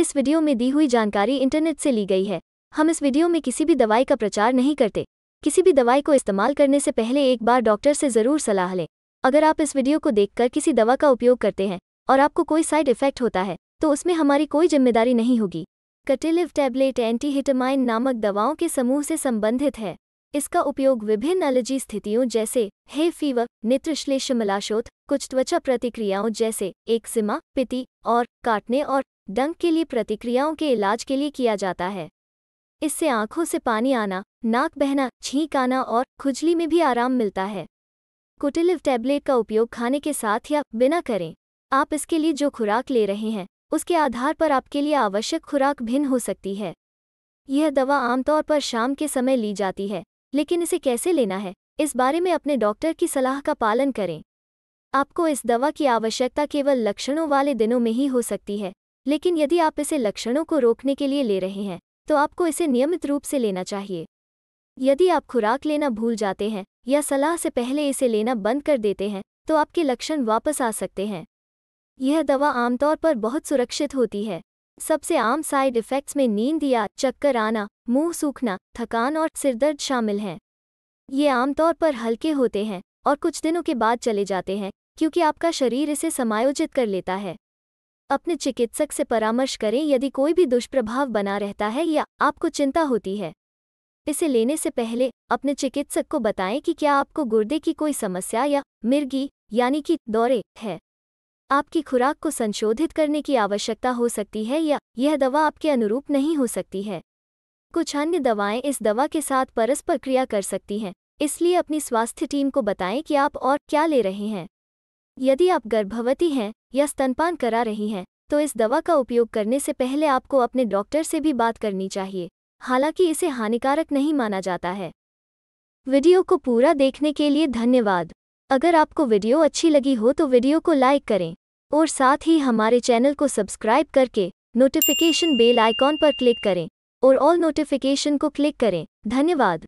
इस वीडियो में दी हुई जानकारी इंटरनेट से ली गई है हम इस वीडियो में किसी भी दवाई का प्रचार नहीं करते किसी भी दवाई को इस्तेमाल करने से पहले एक बार डॉक्टर से ज़रूर सलाह लें अगर आप इस वीडियो को देखकर किसी दवा का उपयोग करते हैं और आपको कोई साइड इफेक्ट होता है तो उसमें हमारी कोई जिम्मेदारी नहीं होगी कटिलिव टैबलेट एंटीहिटामाइन नामक दवाओं के समूह से संबंधित है इसका उपयोग विभिन्न एलर्जी स्थितियों जैसे हे फीवर नेत्रश्लेष मलाशोध कुछ त्वचा प्रतिक्रियाओं जैसे एक्सिमा पिति और काटने और डंक के लिए प्रतिक्रियाओं के इलाज के लिए किया जाता है इससे आंखों से पानी आना नाक बहना छींक आना और खुजली में भी आराम मिलता है कुटिलिव टैबलेट का उपयोग खाने के साथ या बिना करें आप इसके लिए जो खुराक ले रहे हैं उसके आधार पर आपके लिए आवश्यक खुराक भिन्न हो सकती है यह दवा आमतौर पर शाम के समय ली जाती है लेकिन इसे कैसे लेना है इस बारे में अपने डॉक्टर की सलाह का पालन करें आपको इस दवा की आवश्यकता केवल लक्षणों वाले दिनों में ही हो सकती है लेकिन यदि आप इसे लक्षणों को रोकने के लिए ले रहे हैं तो आपको इसे नियमित रूप से लेना चाहिए यदि आप खुराक लेना भूल जाते हैं या सलाह से पहले इसे लेना बंद कर देते हैं तो आपके लक्षण वापस आ सकते हैं यह दवा आमतौर पर बहुत सुरक्षित होती है सबसे आम साइड इफ़ेक्ट्स में नींद या चक्कर आना मुंह सूखना थकान और सिरदर्द शामिल हैं ये आमतौर पर हल्के होते हैं और कुछ दिनों के बाद चले जाते हैं क्योंकि आपका शरीर इसे समायोजित कर लेता है अपने चिकित्सक से परामर्श करें यदि कोई भी दुष्प्रभाव बना रहता है या आपको चिंता होती है इसे लेने से पहले अपने चिकित्सक को बताएं कि क्या आपको गुर्दे की कोई समस्या या मिर्गी यानी कि दौरे है आपकी खुराक को संशोधित करने की आवश्यकता हो सकती है या यह दवा आपके अनुरूप नहीं हो सकती है कुछ अन्य दवाएं इस दवा के साथ परस्पर क्रिया कर सकती हैं इसलिए अपनी स्वास्थ्य टीम को बताएं कि आप और क्या ले रहे हैं यदि आप गर्भवती हैं या स्तनपान करा रही हैं तो इस दवा का उपयोग करने से पहले आपको अपने डॉक्टर से भी बात करनी चाहिए हालांकि इसे हानिकारक नहीं माना जाता है वीडियो को पूरा देखने के लिए धन्यवाद अगर आपको वीडियो अच्छी लगी हो तो वीडियो को लाइक करें और साथ ही हमारे चैनल को सब्सक्राइब करके नोटिफिकेशन बेल आइकॉन पर क्लिक करें और ऑल नोटिफिकेशन को क्लिक करें धन्यवाद